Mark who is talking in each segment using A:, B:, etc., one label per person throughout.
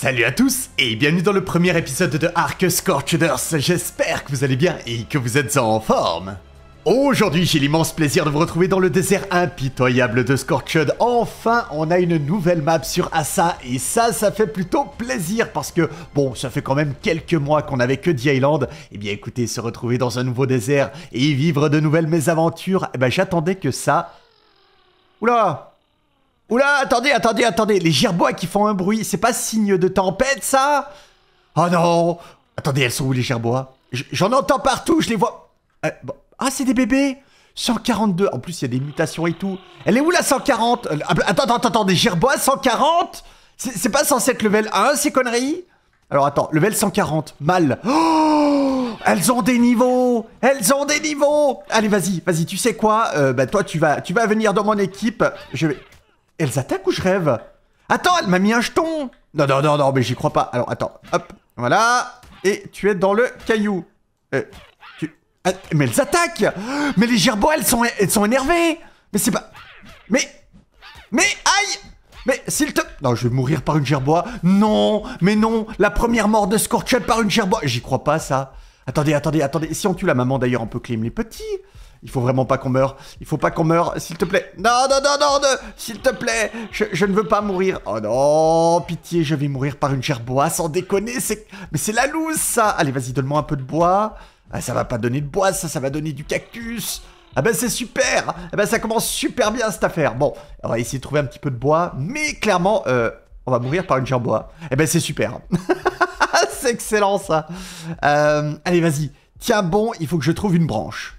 A: Salut à tous et bienvenue dans le premier épisode de Arc Scorchers, J'espère que vous allez bien et que vous êtes en forme. Aujourd'hui, j'ai l'immense plaisir de vous retrouver dans le désert impitoyable de Scorched. Enfin, on a une nouvelle map sur Asa et ça, ça fait plutôt plaisir parce que, bon, ça fait quand même quelques mois qu'on n'avait que The Island. Et eh bien écoutez, se retrouver dans un nouveau désert et vivre de nouvelles mésaventures, eh ben j'attendais que ça... Oula Oula, attendez, attendez, attendez. Les gerbois qui font un bruit, c'est pas signe de tempête, ça Oh non Attendez, elles sont où les gerbois J'en entends partout, je les vois. Euh, ah, c'est des bébés 142. En plus, il y a des mutations et tout. Elle est où la 140 euh, ah, Attends, attends, attends, des gerbois 140 C'est pas censé être level 1, ces conneries Alors attends, level 140, mal. Oh, elles ont des niveaux Elles ont des niveaux Allez, vas-y, vas-y, tu sais quoi euh, Bah toi, tu vas, tu vas venir dans mon équipe. Je vais... Elles attaquent ou je rêve Attends, elle m'a mis un jeton Non, non, non, non, mais j'y crois pas. Alors, attends, hop, voilà. Et tu es dans le caillou. Euh, ah, mais elles attaquent Mais les gerbois, elles sont, elles sont énervées Mais c'est pas... Mais... Mais aïe mais s'il te... Non, je vais mourir par une gerbois. Non, mais non, la première mort de Scorchel par une gerbois. J'y crois pas, ça. Attendez, attendez, attendez. Si on tue la maman, d'ailleurs, on peut claim les petits. Il faut vraiment pas qu'on meure. Il faut pas qu'on meure, s'il te plaît. Non, non, non, non, non s'il te plaît. Je, ne veux pas mourir. Oh non, pitié, je vais mourir par une chair bois, sans déconner. C'est, mais c'est la loose, ça. Allez, vas-y, donne-moi un peu de bois. Ah, ça va pas donner de bois, ça, ça va donner du cactus. Ah ben c'est super Ah ben ça commence super bien cette affaire Bon, on va essayer de trouver un petit peu de bois, mais clairement, euh, on va mourir par une chair bois. Eh ben c'est super C'est excellent ça euh, Allez vas-y, tiens bon, il faut que je trouve une branche.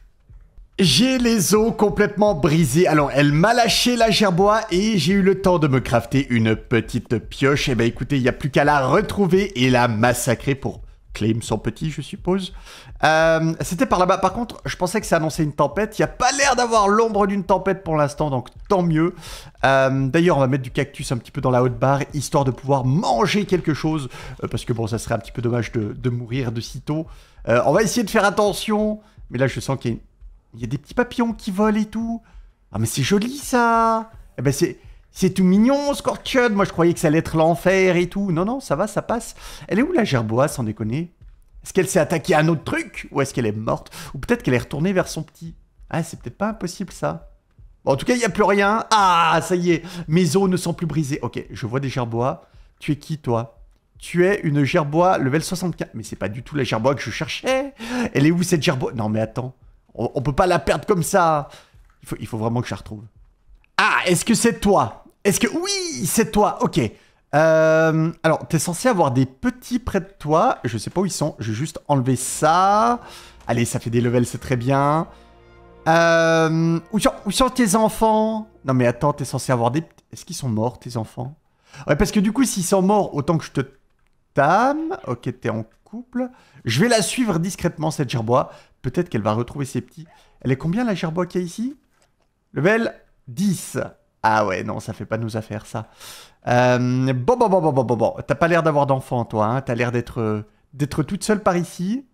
A: J'ai les os complètement brisés. Alors, elle m'a lâché la gerboise et j'ai eu le temps de me crafter une petite pioche. Et eh ben écoutez, il n'y a plus qu'à la retrouver et la massacrer pour claim son petit, je suppose. Euh, c'était par là-bas. Par contre, je pensais que ça annonçait une tempête. Il n'y a pas l'air d'avoir l'ombre d'une tempête pour l'instant, donc tant mieux. Euh, d'ailleurs, on va mettre du cactus un petit peu dans la haute barre, histoire de pouvoir manger quelque chose. Euh, parce que bon, ça serait un petit peu dommage de, mourir de si tôt. on va essayer de faire attention. Mais là, je sens qu'il y a une il y a des petits papillons qui volent et tout. Ah, mais c'est joli ça Eh ben, c'est. C'est tout mignon, Scorpion. Moi, je croyais que ça allait être l'enfer et tout. Non, non, ça va, ça passe. Elle est où la gerboa, sans déconner Est-ce qu'elle s'est attaquée à un autre truc Ou est-ce qu'elle est morte Ou peut-être qu'elle est retournée vers son petit Ah, c'est peut-être pas impossible, ça. en tout cas, il n'y a plus rien. Ah, ça y est, mes os ne sont plus brisés. Ok, je vois des gerbois. Tu es qui, toi tu es une gerboise level 64. Mais c'est pas du tout la gerbois que je cherchais. Elle est où cette gerbois Non, mais attends. On, on, peut pas la perdre comme ça. Il faut, vraiment que je la retrouve. Ah, est-ce que c'est toi Est-ce que... Oui, c'est toi, ok. Euh, alors, t'es censé avoir des petits près de toi. Je sais pas où ils sont. Je vais juste enlever ça. Allez, ça fait des levels, c'est très bien. Euh, où, sont, tes enfants Non mais attends, t'es censé avoir des... Est-ce qu'ils sont morts, tes enfants Ouais, parce que du coup, s'ils sont morts, autant que je te tame. Ok, t'es en couple. Je vais la suivre discrètement, cette gerbois. Peut-être qu'elle va retrouver ses petits. Elle est combien la qu'il y a ici Level 10. Ah ouais, non, ça fait pas nos affaires, ça. Euh, bon, bon, bon, bon, bon, bon, bon, T'as pas l'air d'avoir d'enfant, toi. Hein T'as l'air d'être d'être toute seule par ici.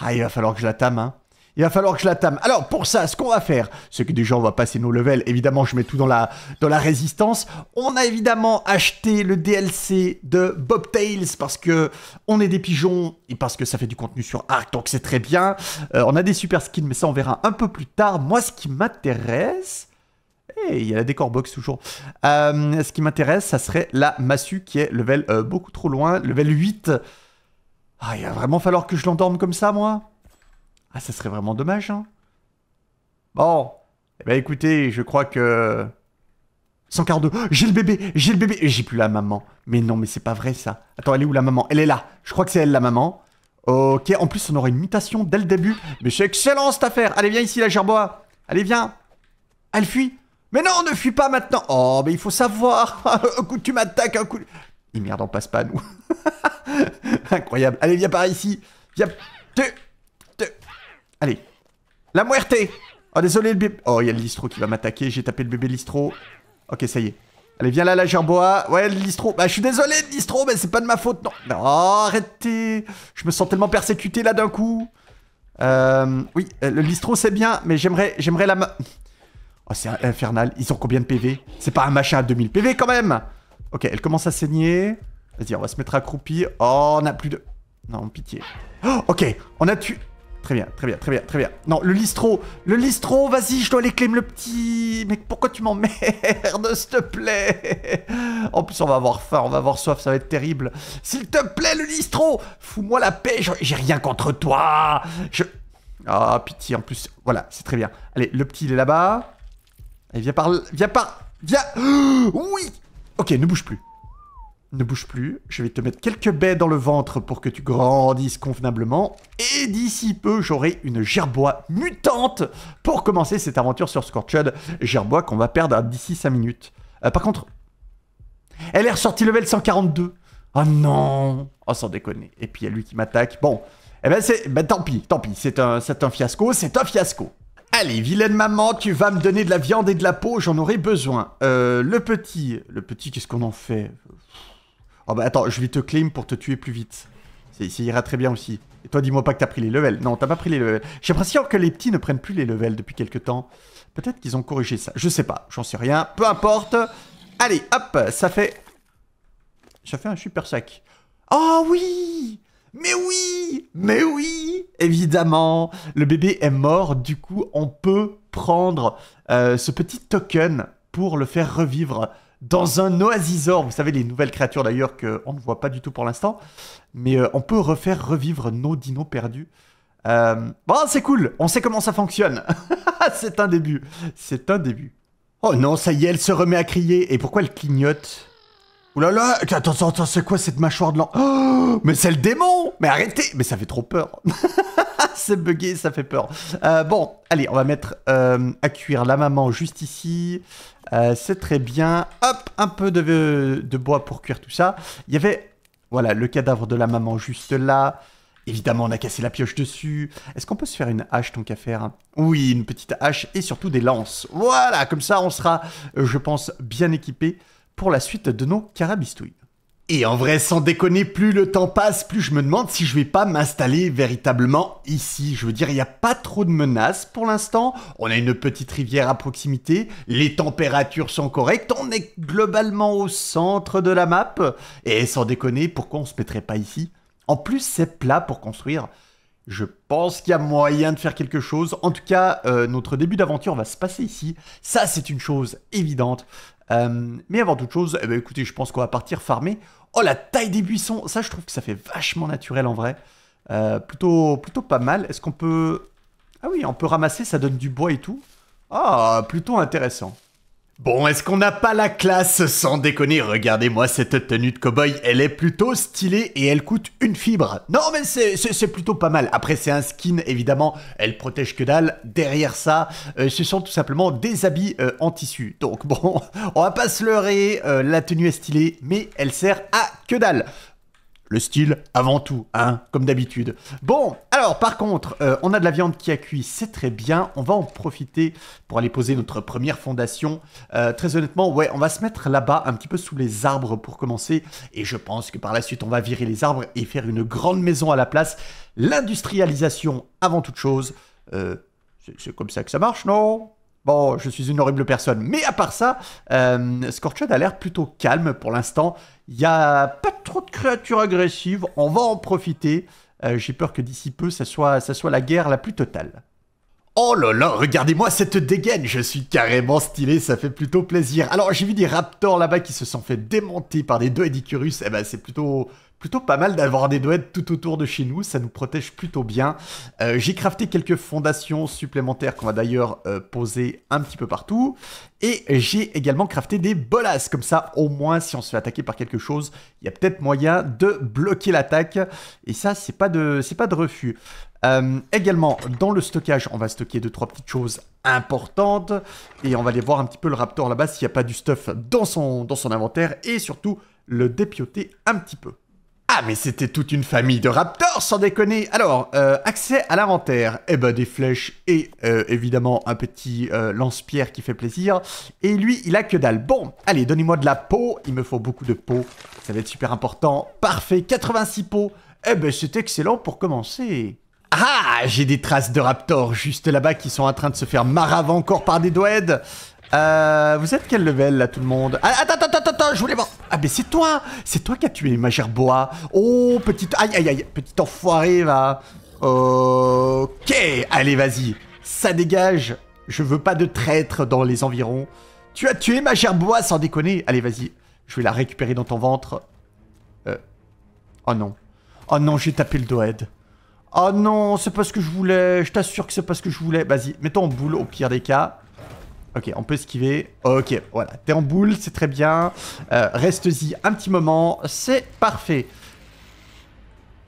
A: Ah, il va falloir que je la tame, hein. Il va falloir que je la tame. Alors pour ça, ce qu'on va faire, c'est que déjà on va passer nos levels. Évidemment, je mets tout dans la, dans la résistance. On a évidemment acheté le DLC de Bobtails parce que on est des pigeons et parce que ça fait du contenu sur Arc, donc c'est très bien. Euh, on a des super skins, mais ça on verra un peu plus tard. Moi, ce qui m'intéresse... Eh, il y a la décor box toujours. Euh, ce qui m'intéresse, ça serait la massue qui est level euh, beaucoup trop loin, level 8. Ah, il va vraiment falloir que je l'endorme comme ça, moi ah, ça serait vraiment dommage, hein Bon, eh ben écoutez, je crois que... 142, j'ai le bébé, j'ai le bébé, j'ai plus la maman. Mais non, mais c'est pas vrai ça. Attends, elle est où la maman Elle est là, je crois que c'est elle la maman. Ok, en plus on aurait une mutation dès le début. Mais c'est excellent cette affaire Allez, viens ici la gerboa Allez, viens Elle fuit Mais non, ne fuis pas maintenant Oh, mais il faut savoir Un coup tu m'attaques, un coup... Et merde, on passe pas nous. Incroyable. Allez, viens par ici. Viens... Allez. La muerte Oh, désolé le bébé. Oh, il y a le listro qui va m'attaquer. J'ai tapé le bébé listro. Ok, ça y est. Allez, viens là, la gerboa. Ouais, le listro. Bah, je suis désolé, le listro, mais c'est pas de ma faute. Non, arrêtez. Je me sens tellement persécuté là d'un coup. Euh, oui, euh, le listro, c'est bien, mais j'aimerais j'aimerais la... Oh, c'est infernal. Ils ont combien de PV C'est pas un machin à 2000 PV quand même Ok, elle commence à saigner. Vas-y, on va se mettre accroupi. Oh, on a plus de... Non, pitié. Oh, ok, on a tu. Très bien, très bien, très bien, très bien. Non, le listro, le listro, vas-y, je dois aller claim le petit. Mais pourquoi tu m'emmerdes, s'il te plaît En plus, on va avoir faim, on va avoir soif, ça va être terrible. S'il te plaît, le listro, fous-moi la paix, j'ai rien contre toi. Je. Ah, pitié, en plus, voilà, c'est très bien. Allez, le petit, il est là-bas. Allez, viens par. Viens par. Viens. Oui Ok, ne bouge plus ne bouge plus, je vais te mettre quelques baies dans le ventre pour que tu grandisses convenablement, et d'ici peu j'aurai une gerbois mutante pour commencer cette aventure sur Scorched, gerbois qu'on va perdre d'ici 5 minutes. Euh, par contre, elle est ressortie level 142. Oh ah non Oh sans déconner. Et puis il y a lui qui m'attaque. Bon, eh ben c'est... Ben tant pis, tant pis, c'est un, fiasco, c'est un fiasco. Allez, vilaine maman, tu vas me donner de la viande et de la peau, j'en aurai besoin. Euh, le petit, le petit, qu'est-ce qu'on en fait Oh bah attends, je vais te claim pour te tuer plus vite. Ça ira très bien aussi. Et toi, dis-moi pas que t'as pris les levels. Non, t'as pas pris les levels. J'ai l'impression que les petits ne prennent plus les levels depuis quelques temps. Peut-être qu'ils ont corrigé ça. Je sais pas, j'en sais rien. Peu importe. Allez, hop, ça fait... Ça fait un super sac. Oh oui Mais oui Mais oui Évidemment, le bébé est mort. Du coup, on peut prendre euh, ce petit token pour le faire revivre dans un oasisor. Vous savez, les nouvelles créatures d'ailleurs qu'on ne voit pas du tout pour l'instant. Mais euh, on peut refaire revivre nos dinos perdus. Euh, bon, c'est cool, on sait comment ça fonctionne. c'est un début, c'est un début. Oh non, ça y est, elle se remet à crier. Et pourquoi elle clignote Ouh là là, attends, attends, c'est quoi cette mâchoire de l'an Mais c'est le démon Mais arrêtez Mais ça fait trop peur c'est bugué, ça fait peur. Euh, bon, allez, on va mettre euh, à cuire la maman juste ici. Euh, c'est très bien. Hop, un peu de, bois pour cuire tout ça. Il y avait, voilà, le cadavre de la maman juste là. Évidemment, on a cassé la pioche dessus. Est-ce qu'on peut se faire une hache, tant qu'à Oui, une petite hache et surtout des lances. Voilà, comme ça, on sera, je pense, bien équipé pour la suite de nos carabistouilles. Et en vrai, sans déconner, plus le temps passe, plus je me demande si je vais pas m'installer véritablement ici. Je veux dire, il n'y a pas trop de menaces pour l'instant. On a une petite rivière à proximité, les températures sont correctes, on est globalement au centre de la map. Et sans déconner, pourquoi on se mettrait pas ici En plus, c'est plat pour construire. Je pense qu'il y a moyen de faire quelque chose. En tout cas, euh, notre début d'aventure va se passer ici. Ça, c'est une chose évidente. Euh, mais avant toute chose, eh ben, écoutez, je pense qu'on va partir farmer. Oh, la taille des buissons Ça, je trouve que ça fait vachement naturel en vrai. Euh, plutôt, plutôt pas mal. Est-ce qu'on peut... Ah oui, on peut ramasser, ça donne du bois et tout. Ah, plutôt intéressant. Bon, est-ce qu'on n'a pas la classe Sans déconner, regardez-moi cette tenue de cow-boy, elle est plutôt stylée et elle coûte une fibre. Non mais c'est plutôt pas mal. Après c'est un skin, évidemment, elle protège que dalle. Derrière ça, euh, ce sont tout simplement des habits euh, en tissu. Donc bon, on va pas se leurrer, euh, la tenue est stylée, mais elle sert à que dalle le style avant tout, hein, comme d'habitude. Bon, alors par contre, euh, on a de la viande qui a cuit, c'est très bien. On va en profiter pour aller poser notre première fondation. Euh, très honnêtement, ouais, on va se mettre là-bas, un petit peu sous les arbres pour commencer. Et je pense que par la suite, on va virer les arbres et faire une grande maison à la place. L'industrialisation avant toute chose. Euh, c'est comme ça que ça marche, non Bon, je suis une horrible personne. Mais à part ça, euh, a l'air plutôt calme pour l'instant. Il n'y a pas trop de créatures agressives. On va en profiter. Euh, j'ai peur que d'ici peu, ça soit, ça soit la guerre la plus totale. Oh là là, regardez-moi cette dégaine, je suis carrément stylé, ça fait plutôt plaisir. Alors j'ai vu des raptors là-bas qui se sont fait démonter par des deux Edicurus, eh ben c'est plutôt, plutôt pas mal d'avoir des doigts tout autour de chez nous, ça nous protège plutôt bien. Euh, j'ai crafté quelques fondations supplémentaires qu'on va d'ailleurs euh, poser un petit peu partout. Et j'ai également crafté des bolasses, comme ça au moins si on se fait attaquer par quelque chose, il y a peut-être moyen de bloquer l'attaque. Et ça, c'est pas de, pas de refus. Euh, également, dans le stockage, on va stocker 2 trois petites choses importantes. Et on va aller voir un petit peu le raptor là-bas s'il n'y a pas du stuff dans son, dans son inventaire. Et surtout, le dépioter un petit peu. Ah mais c'était toute une famille de raptors sans déconner Alors, euh, accès à l'inventaire, eh ben des flèches et euh, évidemment un petit euh, lance-pierre qui fait plaisir. Et lui, il a que dalle. Bon, allez, donnez-moi de la peau, il me faut beaucoup de peau, ça va être super important. Parfait, 86 peaux, eh ben c'est excellent pour commencer. Ah, j'ai des traces de raptors juste là-bas qui sont en train de se faire maraver encore par des doeds euh, vous êtes quel level là tout le monde ah, Attends, attends, attends, attends, je voulais voir. Ah mais c'est toi C'est toi qui as tué ma gerboa. Oh, petite... Aïe, aïe, aïe, Petite enfoiré va. Ok, allez vas-y. Ça dégage. Je veux pas de traître dans les environs. Tu as tué ma gerboa sans déconner. Allez vas-y, je vais la récupérer dans ton ventre. Euh... Oh non. Oh non, j'ai tapé le doed. Oh non, c'est pas ce que je voulais. Je t'assure que c'est pas ce que je voulais. Vas-y, mets-toi en boule au pire des cas. Ok, on peut esquiver. Ok, voilà. T'es en boule, c'est très bien. Euh, Reste-y un petit moment. C'est parfait.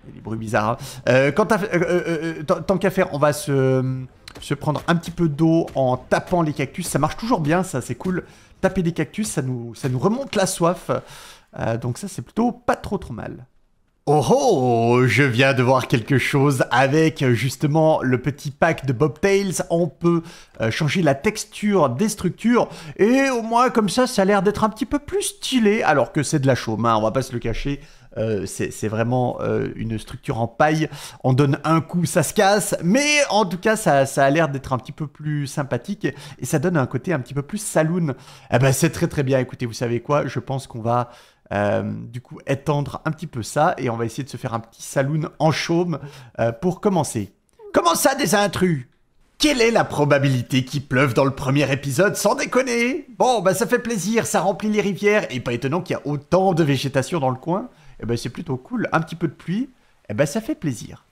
A: Il y a des bruits bizarres. tant qu'à faire, on va euh, se, prendre un petit peu d'eau en tapant les cactus. Ça marche toujours bien, ça, c'est cool. Taper des cactus, ça nous, ça nous remonte la soif. Euh, donc ça, c'est plutôt pas trop trop mal. Oh oh, je viens de voir quelque chose avec justement le petit pack de Bobtails. On peut euh, changer la texture des structures et au moins comme ça, ça a l'air d'être un petit peu plus stylé alors que c'est de la chaume, on hein, on va pas se le cacher. Euh, c'est vraiment euh, une structure en paille. On donne un coup, ça se casse. Mais en tout cas, ça, a l'air d'être un petit peu plus sympathique et ça donne un côté un petit peu plus saloon. Eh ben, c'est très très bien. Écoutez, vous savez quoi Je pense qu'on va euh, du coup, étendre un petit peu ça et on va essayer de se faire un petit saloon en chaume euh, pour commencer. Comment ça, des intrus Quelle est la probabilité qu'il pleuve dans le premier épisode, sans déconner Bon, bah ça fait plaisir, ça remplit les rivières et pas étonnant qu'il y a autant de végétation dans le coin. Et eh ben bah, c'est plutôt cool, un petit peu de pluie, et eh ben ça fait plaisir.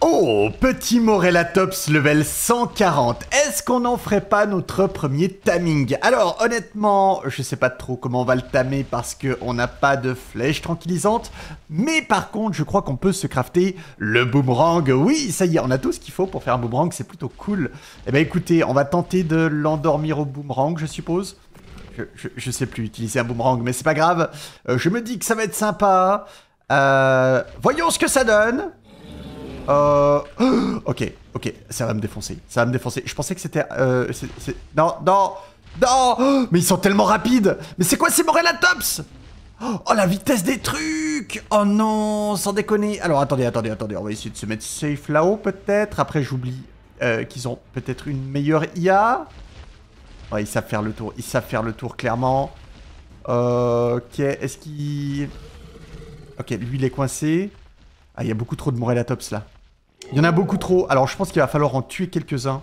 A: Oh, petit Morellatops level 140. Est-ce qu'on n'en ferait pas notre premier timing Alors, honnêtement, je sais pas trop comment on va le tamer parce qu'on n'a pas de flèche tranquillisante. Mais par contre, je crois qu'on peut se crafter le boomerang. Oui, ça y est, on a tout ce qu'il faut pour faire un boomerang, c'est plutôt cool. Eh ben écoutez, on va tenter de l'endormir au boomerang, je suppose. Je, sais plus utiliser un boomerang, mais c'est pas grave. Euh, je me dis que ça va être sympa. Euh, voyons ce que ça donne. Euh... Ok, ok, ça va me défoncer, ça va me défoncer. Je pensais que c'était... Euh, non, non, non Mais ils sont tellement rapides Mais c'est quoi ces Morelatops Oh la vitesse des trucs Oh non, sans déconner Alors attendez, attendez, attendez, on va essayer de se mettre safe là-haut peut-être. Après j'oublie euh, qu'ils ont peut-être une meilleure IA. Ouais, ils savent faire le tour, ils savent faire le tour clairement. Euh, ok, est-ce qu'il... Ok, lui il est coincé. Ah, il y a beaucoup trop de Morelatops là. Il y en a beaucoup trop. Alors, je pense qu'il va falloir en tuer quelques-uns.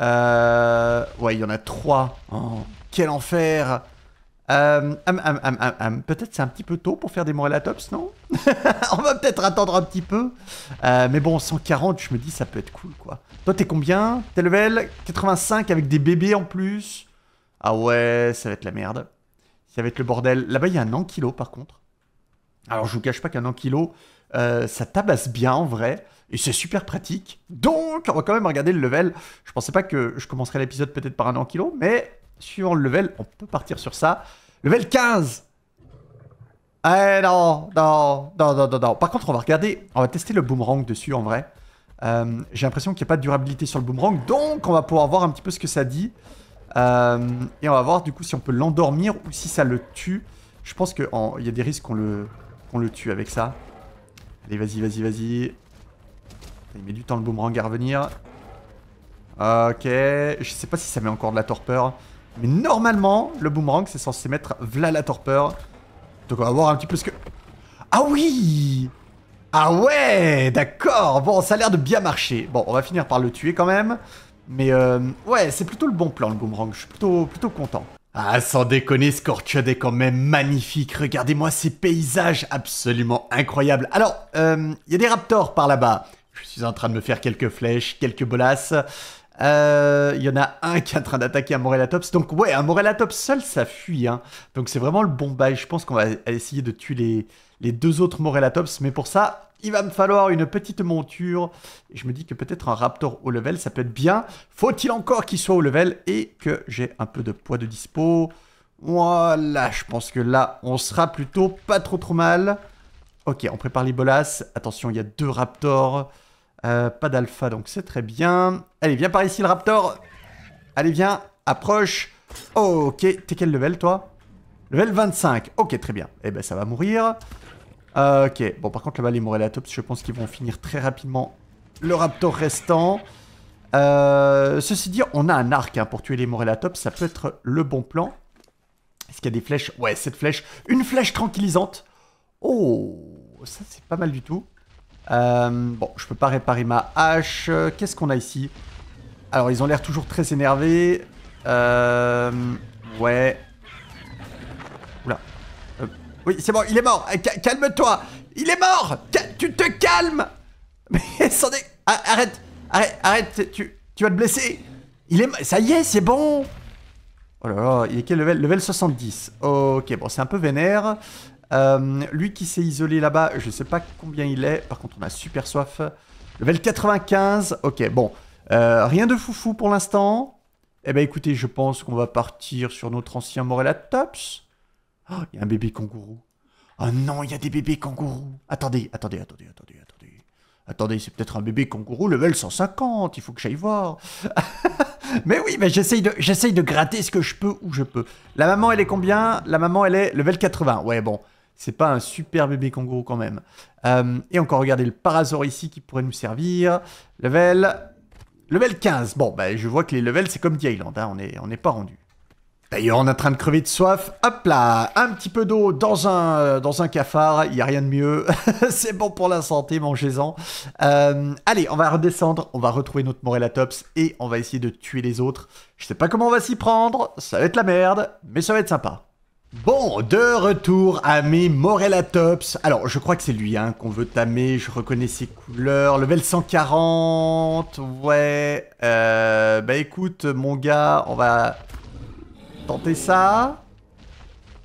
A: Euh, ouais, il y en a trois. Oh, quel enfer euh, Peut-être c'est un petit peu tôt pour faire des Morelatops, non On va peut-être attendre un petit peu. Euh, mais bon, 140, je me dis, ça peut être cool, quoi. Toi, t'es combien T'es level 85 avec des bébés en plus. Ah ouais, ça va être la merde. Ça va être le bordel. Là-bas, il y a un Ankilo, par contre. Alors, je vous cache pas qu'un Ankilo, euh, ça tabasse bien en vrai. Et c'est super pratique. Donc, on va quand même regarder le level. Je pensais pas que je commencerais l'épisode peut-être par un an kilo, mais suivant le level, on peut partir sur ça. Level 15 Eh non, non, non, non, Par contre, on va regarder, on va tester le boomerang dessus en vrai. Euh, j'ai l'impression qu'il n'y a pas de durabilité sur le boomerang, donc on va pouvoir voir un petit peu ce que ça dit. Euh, et on va voir du coup si on peut l'endormir ou si ça le tue. Je pense qu'il y a des risques qu'on le, le tue avec ça. Allez, vas-y, vas-y, vas-y. Il met du temps le boomerang à revenir. Ok, je sais pas si ça met encore de la torpeur. Mais normalement, le boomerang, c'est censé mettre vla la torpeur. Donc on va voir un petit peu ce que... Ah oui Ah ouais D'accord Bon, ça a l'air de bien marcher. Bon, on va finir par le tuer quand même. Mais euh, ouais, c'est plutôt le bon plan, le boomerang. Je suis plutôt, plutôt content. Ah, sans déconner, Scorchud est quand même magnifique. Regardez-moi ces paysages absolument incroyables. Alors, il euh, y a des raptors par là-bas. Je suis en train de me faire quelques flèches, quelques bolasses. Il euh, y en a un qui est en train d'attaquer un Morelatops. Donc ouais, un Morelatops seul, ça fuit. Hein. Donc c'est vraiment le bon bail. Je pense qu'on va essayer de tuer les, les deux autres Morelatops. Mais pour ça, il va me falloir une petite monture. je me dis que peut-être un Raptor au level, ça peut être bien. Faut-il encore qu'il soit au level et que j'ai un peu de poids de dispo Voilà, je pense que là, on sera plutôt pas trop trop mal. Ok, on prépare les bolas. Attention, il y a deux Raptors. Euh, pas d'alpha, donc c'est très bien. Allez, viens par ici, le Raptor. Allez, viens, approche. Oh, ok, t'es quel level, toi Level 25. Ok, très bien. Eh ben, ça va mourir. Euh, ok, bon par contre là-bas les Morelatops, je pense qu'ils vont finir très rapidement le raptor restant. Euh, ceci dit, on a un arc hein, pour tuer les Morelatops, ça peut être le bon plan. Est-ce qu'il y a des flèches Ouais, cette flèche, une flèche tranquillisante. Oh, ça c'est pas mal du tout. Euh, bon, je peux pas réparer ma hache. Qu'est-ce qu'on a ici Alors, ils ont l'air toujours très énervés. ouais, oui, c'est bon, il est mort. Eh, calme-toi. Il est mort. Tu te calmes. Mais sans Arrête. Arrête. Arrête. Tu, vas te blesser. Il est... Ça y est, c'est bon. Oh là là, il est quel level Level 70. Ok, bon, c'est un peu vénère. Euh, lui qui s'est isolé là-bas, je sais pas combien il est. Par contre, on a super soif. Level 95. Ok, bon. Euh, rien de foufou pour l'instant. Eh ben écoutez, je pense qu'on va partir sur notre ancien Morella Tops. Oh, il y a un bébé kangourou. Oh non, il y a des bébés kangourous. Attendez, attendez, attendez, attendez, attendez. Attendez, c'est peut-être un bébé kangourou level 150, il faut que j'aille voir. mais oui, mais j'essaye de, de gratter ce que je peux où je peux. La maman, elle est combien La maman, elle est level 80. Ouais, bon, c'est pas un super bébé kangourou quand même. Euh, et encore, regardez le parasaur ici qui pourrait nous servir. Level... Level 15. Bon, ben, je vois que les levels, c'est comme The hein, on n'est on pas rendu. D'ailleurs, on est en train de crever de soif. Hop là, un petit peu d'eau dans un, euh, dans un cafard, il n'y a rien de mieux. c'est bon pour la santé, mangez-en. Euh, allez, on va redescendre, on va retrouver notre Morellatops et on va essayer de tuer les autres. Je sais pas comment on va s'y prendre, ça va être la merde, mais ça va être sympa. Bon, de retour à mes Morellatops. Alors, je crois que c'est lui hein, qu'on veut tamer. Je reconnais ses couleurs. Level 140, ouais. Euh, bah écoute, mon gars, on va tenter ça.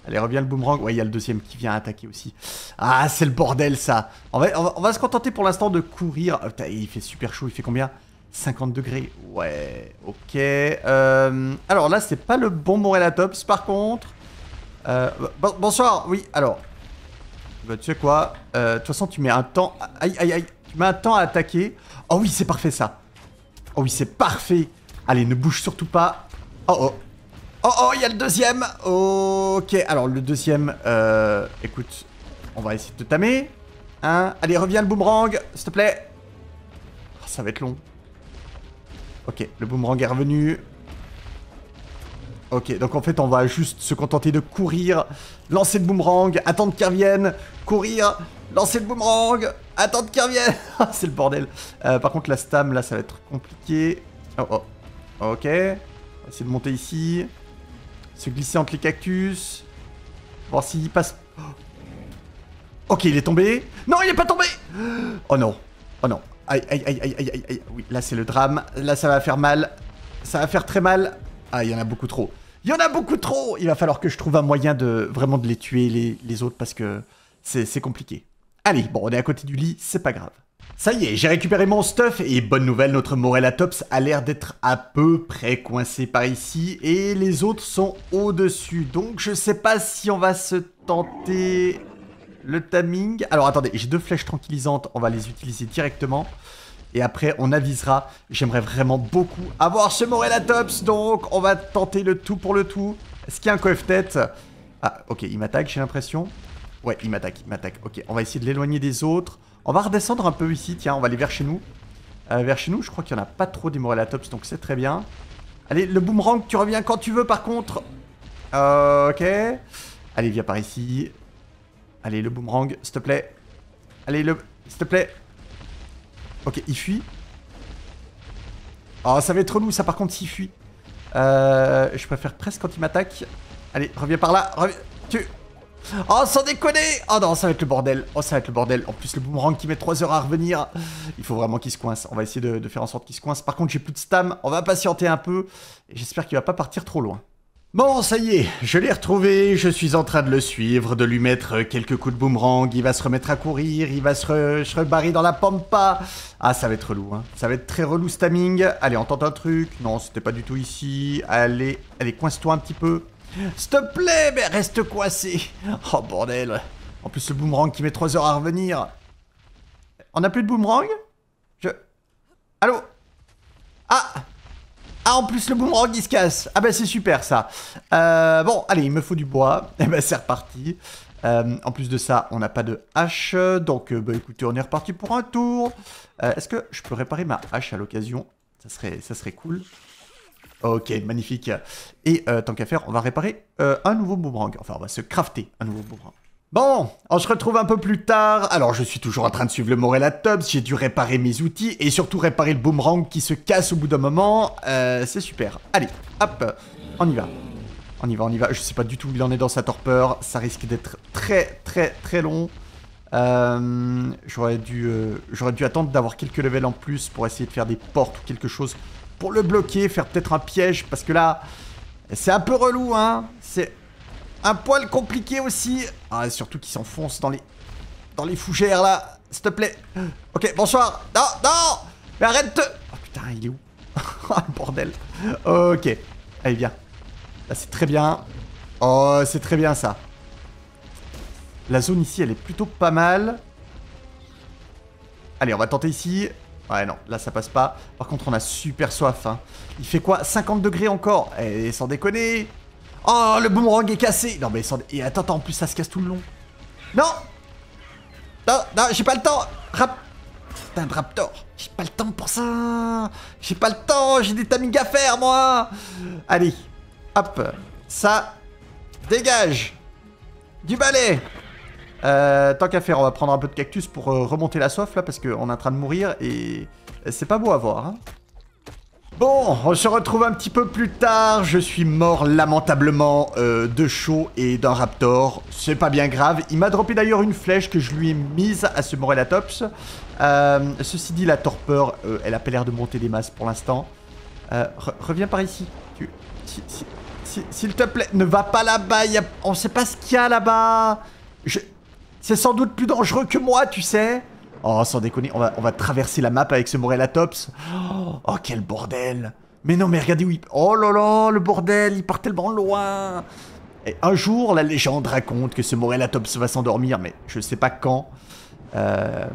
A: Allez, reviens le boomerang. Ouais, il y a le deuxième qui vient attaquer aussi. Ah, c'est le bordel, ça. On va, on va, se contenter pour l'instant de courir. Oh, il fait super chaud. Il fait combien 50 degrés. Ouais, ok. Euh, alors là, c'est pas le bon Morelatops, par contre. Euh, bonsoir, oui, alors. Bah, tu sais quoi euh, De toute façon, tu mets un temps... Aïe, aïe, aïe. Tu mets un temps à attaquer. Oh oui, c'est parfait, ça. Oh oui, c'est parfait. Allez, ne bouge surtout pas. Oh, oh. Oh oh, il y a le deuxième Ok, alors le deuxième, euh, écoute, on va essayer de tamer. Hein Allez, reviens le boomerang, s'il te plaît. Ah, ça va être long. Ok, le boomerang est revenu. Ok, donc en fait, on va juste se contenter de courir, lancer le boomerang, attendre qu'il revienne, courir, lancer le boomerang, attendre qu'il revienne. C'est le bordel. Euh, par contre, la stam, là, ça va être compliqué. Oh, oh. Ok. Essayer de monter ici. Se glisser entre les cactus. Voir s'il passe... Oh ok, il est tombé. Non, il est pas tombé Oh non. Oh non. Aïe, aïe, aïe, aïe, aïe, aïe. Oui, là, c'est le drame. Là, ça va faire mal. Ça va faire très mal. Ah, il y en a beaucoup trop. Il y en a beaucoup trop Il va falloir que je trouve un moyen de vraiment de les tuer les autres parce que c'est compliqué. Allez, bon, on est à côté du lit, c'est pas grave. Ça y est, j'ai récupéré mon stuff et bonne nouvelle, notre Tops a l'air d'être à peu près coincé par ici et les autres sont au-dessus. Donc je sais pas si on va se tenter le timing. Alors attendez, j'ai deux flèches tranquillisantes, on va les utiliser directement. Et après, on avisera. J'aimerais vraiment beaucoup avoir ce Tops, donc on va tenter le tout pour le tout. Est-ce qu'il y a un coiffe-tête Ah, ok, il m'attaque, j'ai l'impression. Ouais, il m'attaque, il m'attaque. Ok, on va essayer de l'éloigner des autres. On va redescendre un peu ici, tiens, on va aller vers chez nous. Euh, vers chez nous, je crois qu'il n'y en a pas trop des donc c'est très bien. Allez, le boomerang, tu reviens quand tu veux par contre. Euh, ok. Allez, viens par ici. Allez, le boomerang, s'il te plaît. Allez, le... S'il te plaît. Ok, il fuit. Oh, ça va être relou, ça, par contre, s'il fuit. Euh, je préfère presque quand il m'attaque. Allez, reviens par là. Reviens. Tu... Oh, sans déconner Oh non, ça va être le bordel. Oh, ça va être le bordel. En plus, le boomerang qui met 3 heures à revenir. Il faut vraiment qu'il se coince. On va essayer de, faire en sorte qu'il se coince. Par contre, j'ai plus de stam. On va patienter un peu. J'espère qu'il va pas partir trop loin. Bon, ça y est, je l'ai retrouvé, je suis en train de le suivre, de lui mettre quelques coups de boomerang, il va se remettre à courir, il va se, rebarrer dans la pampa. Ah, ça va être relou, hein. ça va être très relou stamming. Allez, on tente un truc. Non, c'était pas du tout ici. Allez, allez, coince-toi un petit peu. S'il te plaît, mais reste coincé Oh bordel En plus le boomerang qui met 3 heures à revenir On a plus de boomerang Je... Allô Ah Ah en plus le boomerang il se casse Ah bah c'est super ça euh, Bon allez il me faut du bois Et eh bah ben, c'est reparti euh, en plus de ça, on n'a pas de hache, donc bah, écoutez, on est reparti pour un tour. Est-ce que je peux réparer ma hache à l'occasion ça serait, ça serait cool. Ok, magnifique. Et euh, tant qu'à faire, on va réparer euh, un nouveau boomerang. Enfin, on va se crafter un nouveau boomerang. Bon, on se retrouve un peu plus tard. Alors, je suis toujours en train de suivre le Morella si J'ai dû réparer mes outils et surtout réparer le boomerang qui se casse au bout d'un moment. Euh, c'est super. Allez, hop, on y va. On y va, on y va. Je sais pas du tout où il en est dans sa torpeur. Ça risque d'être très, très, très long. j'aurais dû, j'aurais dû attendre d'avoir quelques levels en plus pour essayer de faire des portes ou quelque chose pour le bloquer, faire peut-être un piège, parce que là, c'est un peu relou, hein. C'est un poil compliqué aussi. Ah, surtout qu'il s'enfonce dans les... dans les fougères, là. S'il te plaît. Ok, bonsoir. Non, non Mais arrête Oh putain, il est où Ah, bordel. Ok. Allez, viens. Là, c'est très bien. Oh, c'est très bien, ça. La zone ici, elle est plutôt pas mal. Allez, on va tenter ici. Ouais, non, là ça passe pas. Par contre, on a super soif. Hein. Il fait quoi 50 degrés encore Et eh, sans déconner Oh, le boomerang est cassé Non, mais sans... Et attends, attends, en plus ça se casse tout le long. Non Non, non, j'ai pas le temps Rap... Putain, de Raptor J'ai pas le temps pour ça J'ai pas le temps J'ai des timings à faire, moi Allez, hop Ça Dégage Du balai euh, tant qu'à faire, on va prendre un peu de cactus pour euh, remonter la soif là parce qu'on est en train de mourir et c'est pas beau à voir. Hein. Bon, on se retrouve un petit peu plus tard. Je suis mort lamentablement euh, de chaud et d'un raptor. C'est pas bien grave. Il m'a droppé d'ailleurs une flèche que je lui ai mise à ce tops ceci dit, la torpeur, elle a pas l'air de monter des masses pour l'instant. reviens par ici. Tu... S'il te plaît, ne va pas là-bas. On sait pas ce qu'il y a là-bas. Je... C'est sans doute plus dangereux que moi, tu sais. Oh, sans déconner, on va, on va traverser la map avec ce Morella Oh, quel bordel. Mais non, mais regardez où il... Oh là là, le bordel, il part tellement loin. Et un jour, la légende raconte que ce Morella va s'endormir, mais je sais pas quand. Euh...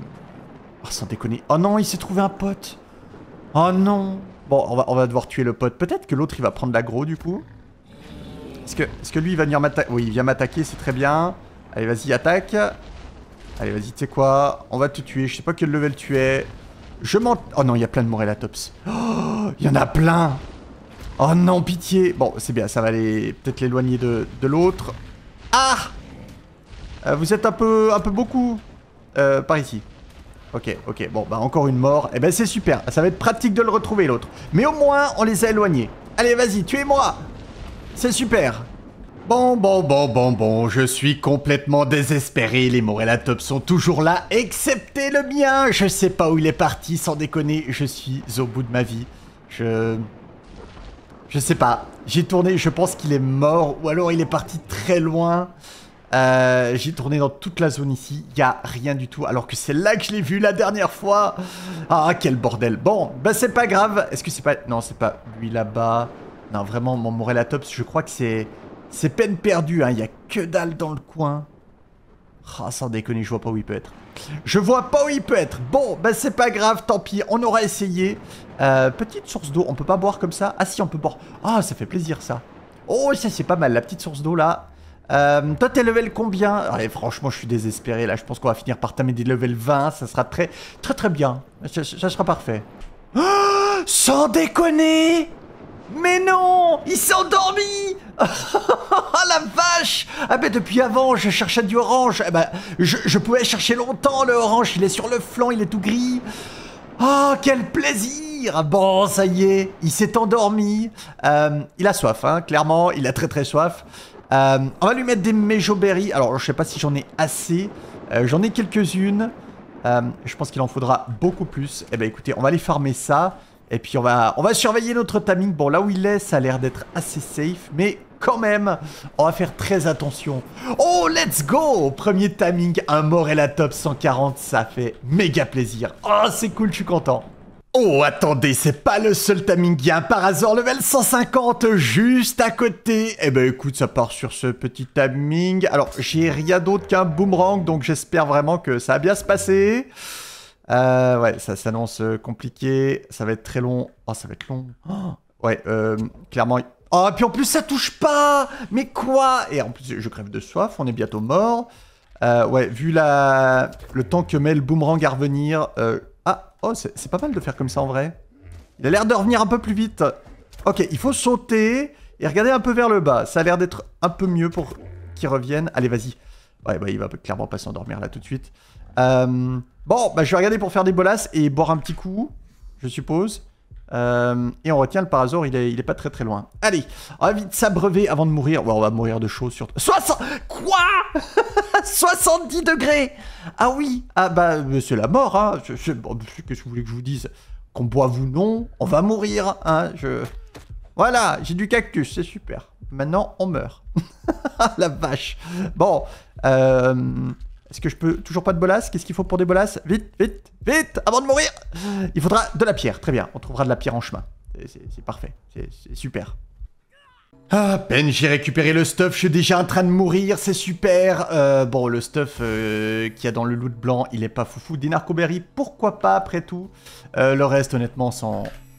A: Oh, sans déconner. Oh non, il s'est trouvé un pote. Oh non. Bon, on va, on va devoir tuer le pote. Peut-être que l'autre, il va prendre l'aggro, du coup. est que, est -ce que lui, il va venir m'attaquer Oui, il vient m'attaquer, c'est très bien. Allez, vas-y, attaque. Allez, vas-y, tu sais quoi On va te tuer. Je sais pas quel level tu es. Je m'en... Oh non, il y a plein de Morelatops. Oh, il y en a plein Oh non, pitié Bon, c'est bien, ça va les... peut-être l'éloigner de, l'autre. Ah euh, Vous êtes un peu, un peu beaucoup euh, par ici. Ok, ok, bon, bah encore une mort. Eh ben c'est super, ça va être pratique de le retrouver l'autre. Mais au moins, on les a éloignés. Allez, vas-y, tuez-moi C'est super Bon, bon, bon, bon, bon, je suis complètement désespéré, les Morellatops sont toujours là, excepté le mien Je sais pas où il est parti, sans déconner, je suis au bout de ma vie. Je... Je sais pas, j'ai tourné, je pense qu'il est mort, ou alors il est parti très loin. Euh, j'ai tourné dans toute la zone ici, il a rien du tout, alors que c'est là que je l'ai vu la dernière fois Ah, quel bordel Bon, bah c'est pas grave, est-ce que c'est pas... Non, c'est pas lui là-bas... Non, vraiment, mon Morellatops, je crois que c'est... C'est peine perdue, hein. Il y a que dalle dans le coin. Ah, sans déconner, je vois pas où il peut être. Je vois pas où il peut être. Bon, ben c'est pas grave, tant pis, on aura essayé. Euh, petite source d'eau, on peut pas boire comme ça Ah si, on peut boire. Ah, ça fait plaisir ça. Oh, ça c'est pas mal, la petite source d'eau là. Euh, toi, t'es level combien Allez, franchement, je suis désespéré là. Je pense qu'on va finir par tamer des level 20. Ça sera très, très, très bien. Ça, sera parfait. Ah, sans déconner mais non Il s'est endormi Ah la vache Ah ben depuis avant, je cherchais du orange. Eh ben, je, pouvais chercher longtemps le orange. Il est sur le flanc, il est tout gris. oh, quel plaisir ah, Bon, ça y est, il s'est endormi. Euh, il a soif, hein, clairement, il a très très soif. Euh, on va lui mettre des méjoberries. Alors, je sais pas si j'en ai assez. Euh, j'en ai quelques-unes. je pense qu'il en faudra beaucoup plus. Eh ben écoutez, on va aller farmer ça. Et puis on va, on va surveiller notre timing. Bon, là où il est, ça a l'air d'être assez safe. Mais quand même, on va faire très attention. Oh, let's go Premier timing, un la top 140, ça fait méga plaisir. Oh, c'est cool, je suis content. Oh, attendez, c'est pas le seul timing, il y a un par hasard level 150 juste à côté. Eh ben écoute, ça part sur ce petit timing. Alors, j'ai rien d'autre qu'un boomerang, donc j'espère vraiment que ça va bien se passer. Euh, ouais, ça s'annonce euh, compliqué. Ça va être très long. Oh, ça va être long. ouais, euh, clairement. Oh, puis en plus, ça touche pas Mais quoi Et en plus, je crève de soif. On est bientôt mort. Euh, ouais, vu la... le temps que met le boomerang à revenir. Euh, ah, oh, c'est pas mal de faire comme ça en vrai. Il a l'air de revenir un peu plus vite. Ok, il faut sauter et regarder un peu vers le bas. Ça a l'air d'être un peu mieux pour qu'il revienne. Allez, vas-y. Ouais, bah, il va clairement pas s'endormir là tout de suite. Euh. Bon, bah, je vais regarder pour faire des bolasses et boire un petit coup, je suppose. Euh, et on retient le parasaur, il est, il est pas très très loin. Allez, on va vite s'abreuver avant de mourir. Ouais, on va mourir de chaud sur... 60... Quoi 70 degrés Ah oui Ah bah, c'est la mort, hein je, Qu'est-ce que vous voulez que je vous dise Qu'on boive ou non, on va mourir, hein Je... Voilà, j'ai du cactus, c'est super. Maintenant, on meurt. Ah la vache Bon, euh... Est-ce que je peux... Toujours pas de bolas Qu'est-ce qu'il faut pour des bolas Vite, vite, vite Avant de mourir Il faudra de la pierre. Très bien, on trouvera de la pierre en chemin. C'est parfait. C'est super. à ah, peine j'ai récupéré le stuff, je suis déjà en train de mourir, c'est super euh, Bon, le stuff euh, qu'il y a dans le loot blanc, il est pas foufou. Des narcoberries, pourquoi pas, après tout euh, Le reste, honnêtement,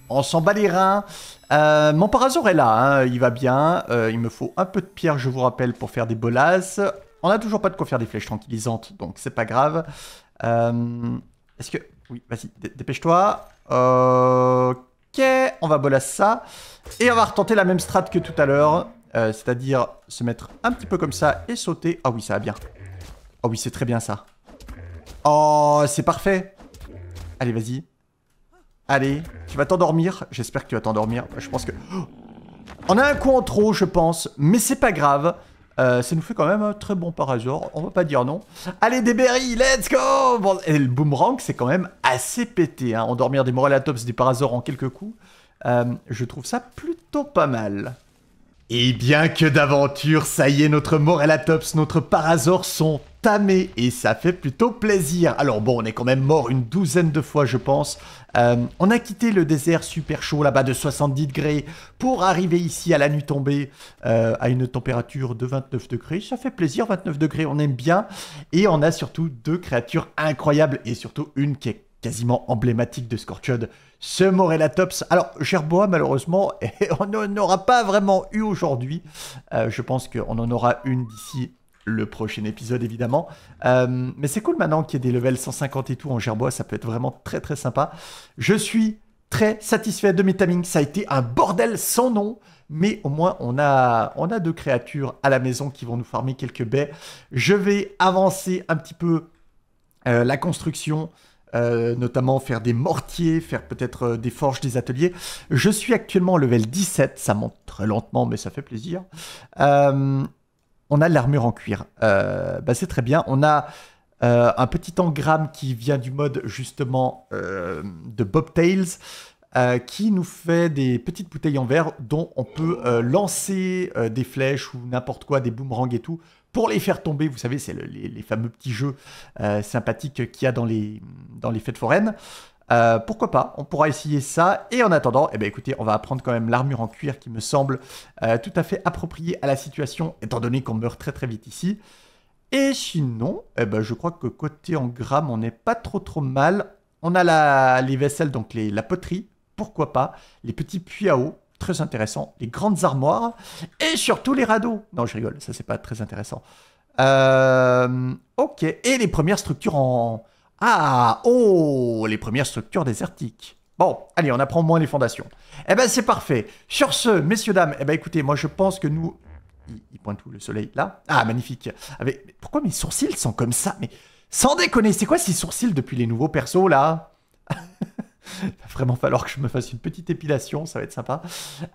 A: on s'en bat les reins. mon parasaur est là, hein. il va bien. il me faut un peu de pierre, je vous rappelle, pour faire des bolas. On a toujours pas de quoi faire des flèches tranquillisantes, donc c'est pas grave. Euh, est-ce que... Oui, vas-y, dépêche-toi. Ok, on va bolasser ça. Et on va retenter la même strat que tout à l'heure. Euh, c'est-à-dire se mettre un petit peu comme ça et sauter. Ah oui, ça va bien. Ah oh, oui, c'est très bien ça. Oh, c'est parfait. Allez, vas-y. Allez, tu vas t'endormir. J'espère que tu vas t'endormir. Je pense que... Oh, on a un coup en trop, je pense. Mais c'est pas grave. Euh, ça nous fait quand même un très bon parajor, on va pas dire non. Allez des berries, let's go Et le boomerang, c'est quand même assez pété. Hein. Endormir des moralatops, des parasaures en quelques coups, euh, je trouve ça plutôt pas mal. Et bien que d'aventure, ça y est, notre Morellatops, notre Parasaur sont tamés et ça fait plutôt plaisir. Alors bon, on est quand même mort une douzaine de fois, je pense. Euh, on a quitté le désert super chaud là-bas de 70 degrés pour arriver ici à la nuit tombée euh, à une température de 29 degrés. Ça fait plaisir, 29 degrés, on aime bien. Et on a surtout deux créatures incroyables et surtout une qui est quasiment emblématique de Scorchud ce Morellatops. Alors, Gerbois, malheureusement, on n'en aura pas vraiment eu aujourd'hui. Euh, je pense qu'on en aura une d'ici le prochain épisode, évidemment. Euh, mais c'est cool maintenant qu'il y ait des levels 150 et tout en Gerbois. Ça peut être vraiment très, très sympa. Je suis très satisfait de mes timings. Ça a été un bordel sans nom. Mais au moins, on a, on a deux créatures à la maison qui vont nous farmer quelques baies. Je vais avancer un petit peu euh, la construction euh, notamment faire des mortiers, faire peut-être euh, des forges, des ateliers. Je suis actuellement level 17, ça monte très lentement, mais ça fait plaisir. Euh, on a l'armure en cuir, bah, c'est très bien. On a un petit engramme qui vient du mode justement de Bobtails. qui nous fait des petites bouteilles en verre dont on peut lancer des flèches ou n'importe quoi, des boomerangs et tout, pour les faire tomber. Vous savez, c'est les, fameux petits jeux euh, sympathiques qu'il y a dans les, dans les fêtes foraines. Euh, pourquoi pas On pourra essayer ça. Et en attendant, eh ben, écoutez, on va apprendre quand même l'armure en cuir qui me semble euh, tout à fait appropriée à la situation, étant donné qu'on meurt très très vite ici. Et sinon, eh ben, je crois que côté en grammes, on n'est pas trop trop mal. On a la, les vaisselles, donc la poterie, pourquoi pas. Les petits puits à eau, très intéressant, les grandes armoires et surtout les radeaux. Non, je rigole, ça c'est pas très intéressant. Euh, ok, et les premières structures en... Ah, oh, les premières structures désertiques. Bon, allez, on apprend moins les fondations. Eh ben, c'est parfait. Sur ce, messieurs, dames, eh ben, écoutez, moi, je pense que nous... Il, pointe où le soleil Là Ah, magnifique. Avec... pourquoi mes sourcils sont comme ça Mais sans déconner, c'est quoi ces sourcils depuis les nouveaux persos, là il va vraiment falloir que je me fasse une petite épilation, ça va être sympa.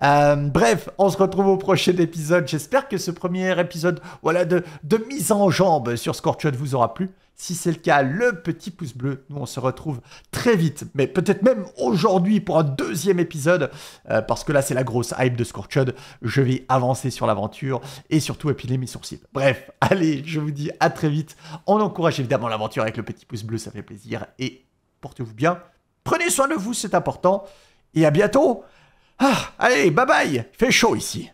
A: Euh, bref, on se retrouve au prochain épisode. J'espère que ce premier épisode voilà, de, mise en jambe sur Scorchot vous aura plu. Si c'est le cas, le petit pouce bleu. Nous, on se retrouve très vite, mais peut-être même aujourd'hui pour un deuxième épisode, euh, parce que là, c'est la grosse hype de Scorchod. Je vais avancer sur l'aventure et surtout épiler mes sourcils. Bref, allez, je vous dis à très vite. On encourage évidemment l'aventure avec le petit pouce bleu, ça fait plaisir. Et portez-vous bien. Prenez soin de vous, c'est important. Et à bientôt. Ah, allez, bye bye. fait chaud ici.